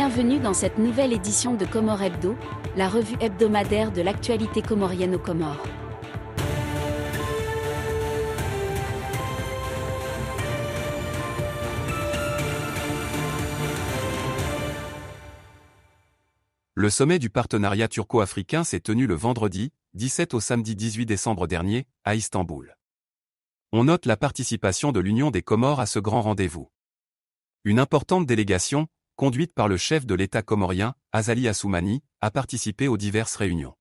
Bienvenue dans cette nouvelle édition de Comore Hebdo, la revue hebdomadaire de l'actualité comorienne aux Comores. Le sommet du partenariat turco-africain s'est tenu le vendredi, 17 au samedi 18 décembre dernier, à Istanbul. On note la participation de l'Union des Comores à ce grand rendez-vous. Une importante délégation, conduite par le chef de l'État comorien, Azali Assoumani, a participé aux diverses réunions.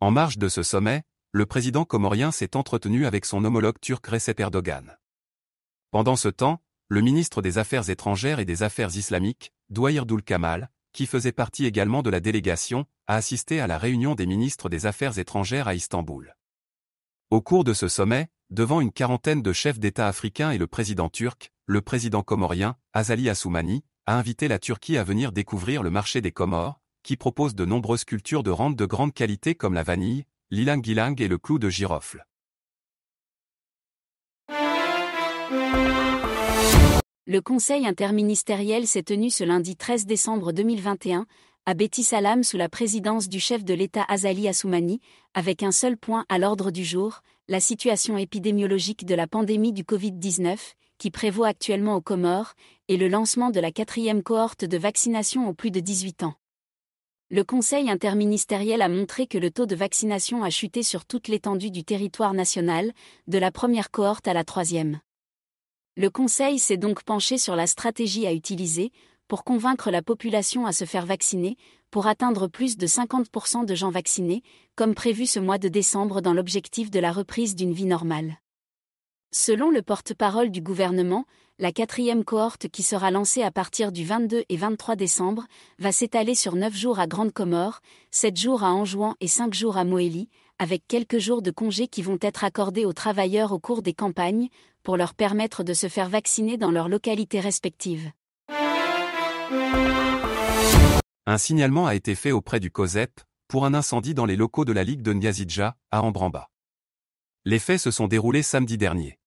En marge de ce sommet, le président comorien s'est entretenu avec son homologue turc Recep Erdogan. Pendant ce temps, le ministre des Affaires étrangères et des Affaires islamiques, Doul Kamal, qui faisait partie également de la délégation, a assisté à la réunion des ministres des Affaires étrangères à Istanbul. Au cours de ce sommet, devant une quarantaine de chefs d'État africains et le président turc, le président comorien, Azali Assoumani, a invité la Turquie à venir découvrir le marché des Comores, qui propose de nombreuses cultures de rente de grande qualité comme la vanille, l'ilang-ilang et le clou de girofle. Le Conseil interministériel s'est tenu ce lundi 13 décembre 2021, à Betisalam Salam sous la présidence du chef de l'État Azali Assoumani, avec un seul point à l'ordre du jour, la situation épidémiologique de la pandémie du Covid-19, qui prévaut actuellement aux Comores, et le lancement de la quatrième cohorte de vaccination aux plus de 18 ans. Le Conseil interministériel a montré que le taux de vaccination a chuté sur toute l'étendue du territoire national, de la première cohorte à la troisième. Le Conseil s'est donc penché sur la stratégie à utiliser pour convaincre la population à se faire vacciner, pour atteindre plus de 50% de gens vaccinés, comme prévu ce mois de décembre dans l'objectif de la reprise d'une vie normale. Selon le porte-parole du gouvernement, la quatrième cohorte qui sera lancée à partir du 22 et 23 décembre va s'étaler sur 9 jours à Grande-Comore, 7 jours à Anjouan et 5 jours à Moélie, avec quelques jours de congés qui vont être accordés aux travailleurs au cours des campagnes, pour leur permettre de se faire vacciner dans leurs localités respectives. Un signalement a été fait auprès du COSEP pour un incendie dans les locaux de la Ligue de Niazidja, à Ambramba. Les faits se sont déroulés samedi dernier.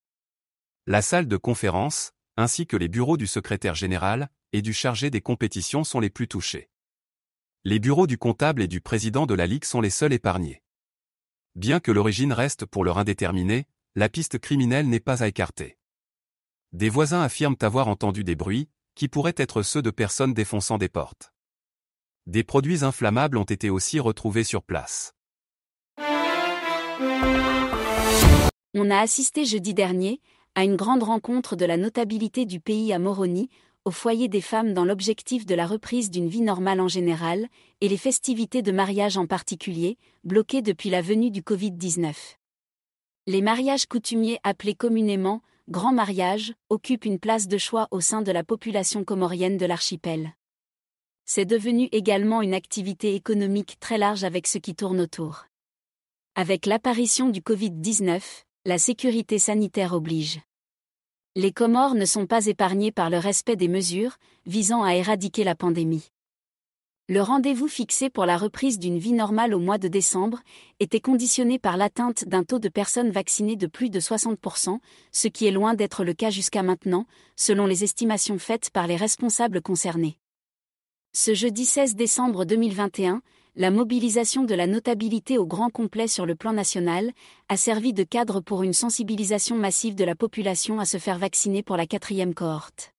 La salle de conférence, ainsi que les bureaux du secrétaire général et du chargé des compétitions sont les plus touchés. Les bureaux du comptable et du président de la Ligue sont les seuls épargnés. Bien que l'origine reste pour leur indéterminée, la piste criminelle n'est pas à écarter. Des voisins affirment avoir entendu des bruits, qui pourraient être ceux de personnes défonçant des portes. Des produits inflammables ont été aussi retrouvés sur place. On a assisté jeudi dernier à une grande rencontre de la notabilité du pays à Moroni, au foyer des femmes dans l'objectif de la reprise d'une vie normale en général, et les festivités de mariage en particulier, bloquées depuis la venue du Covid-19. Les mariages coutumiers appelés communément grands mariages occupent une place de choix au sein de la population comorienne de l'archipel. C'est devenu également une activité économique très large avec ce qui tourne autour. Avec l'apparition du Covid-19, la sécurité sanitaire oblige. Les Comores ne sont pas épargnés par le respect des mesures visant à éradiquer la pandémie. Le rendez-vous fixé pour la reprise d'une vie normale au mois de décembre était conditionné par l'atteinte d'un taux de personnes vaccinées de plus de 60%, ce qui est loin d'être le cas jusqu'à maintenant, selon les estimations faites par les responsables concernés. Ce jeudi 16 décembre 2021, la mobilisation de la notabilité au grand complet sur le plan national a servi de cadre pour une sensibilisation massive de la population à se faire vacciner pour la quatrième cohorte.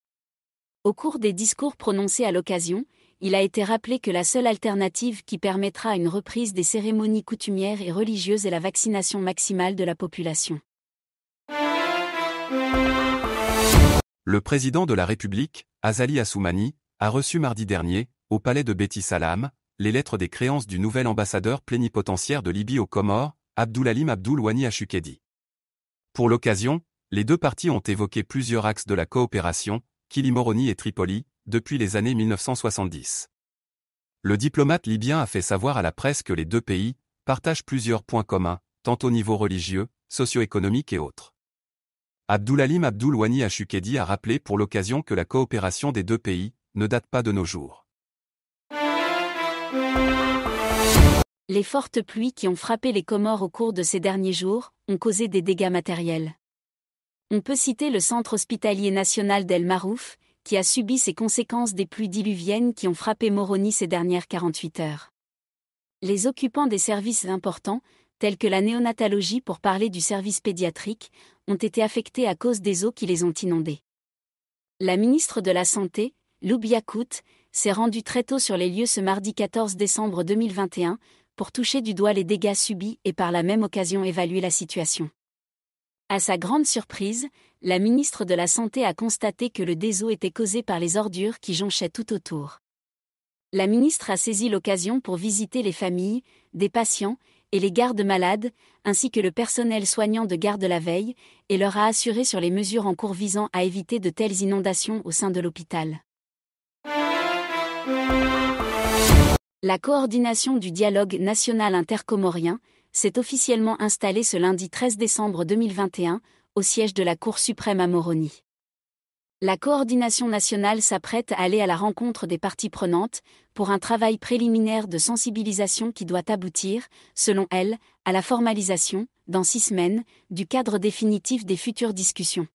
Au cours des discours prononcés à l'occasion, il a été rappelé que la seule alternative qui permettra une reprise des cérémonies coutumières et religieuses est la vaccination maximale de la population. Le président de la République, Azali Assoumani, a reçu mardi dernier, au palais de Betty Salam, les lettres des créances du nouvel ambassadeur plénipotentiaire de Libye aux Comores, Abdoulalim Abdul Wani Ashukedi. Pour l'occasion, les deux parties ont évoqué plusieurs axes de la coopération, Kilimoroni et Tripoli, depuis les années 1970. Le diplomate libyen a fait savoir à la presse que les deux pays partagent plusieurs points communs, tant au niveau religieux, socio-économique et autres. Abdoulalim Abdul Wani Ashukedi a rappelé pour l'occasion que la coopération des deux pays ne date pas de nos jours. les fortes pluies qui ont frappé les Comores au cours de ces derniers jours ont causé des dégâts matériels. On peut citer le centre hospitalier national d'El Marouf, qui a subi ses conséquences des pluies diluviennes qui ont frappé Moroni ces dernières 48 heures. Les occupants des services importants, tels que la néonatalogie pour parler du service pédiatrique, ont été affectés à cause des eaux qui les ont inondés. La ministre de la Santé, Loubia Kout, s'est rendue très tôt sur les lieux ce mardi 14 décembre 2021 pour toucher du doigt les dégâts subis et par la même occasion évaluer la situation. À sa grande surprise, la ministre de la Santé a constaté que le déso était causé par les ordures qui jonchaient tout autour. La ministre a saisi l'occasion pour visiter les familles, des patients et les gardes malades, ainsi que le personnel soignant de garde la veille, et leur a assuré sur les mesures en cours visant à éviter de telles inondations au sein de l'hôpital. La coordination du dialogue national intercomorien s'est officiellement installée ce lundi 13 décembre 2021 au siège de la Cour suprême à Moroni. La coordination nationale s'apprête à aller à la rencontre des parties prenantes pour un travail préliminaire de sensibilisation qui doit aboutir, selon elle, à la formalisation, dans six semaines, du cadre définitif des futures discussions.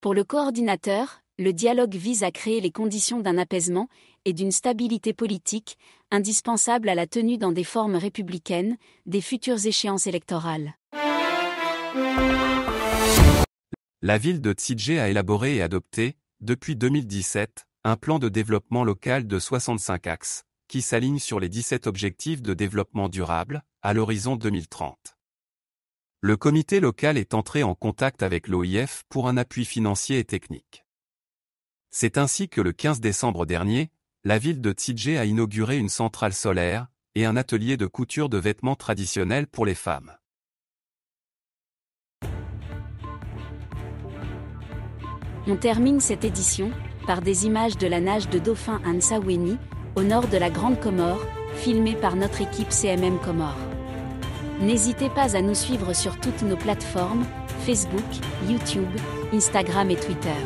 Pour le coordinateur, le dialogue vise à créer les conditions d'un apaisement et d'une stabilité politique, indispensables à la tenue dans des formes républicaines des futures échéances électorales. La ville de Tsidje a élaboré et adopté, depuis 2017, un plan de développement local de 65 axes, qui s'aligne sur les 17 objectifs de développement durable, à l'horizon 2030. Le comité local est entré en contact avec l'OIF pour un appui financier et technique. C'est ainsi que le 15 décembre dernier, la ville de Tsijé a inauguré une centrale solaire et un atelier de couture de vêtements traditionnels pour les femmes. On termine cette édition par des images de la nage de dauphin Ansaweni, au nord de la Grande Comore, filmée par notre équipe CMM Comore. N'hésitez pas à nous suivre sur toutes nos plateformes, Facebook, YouTube, Instagram et Twitter.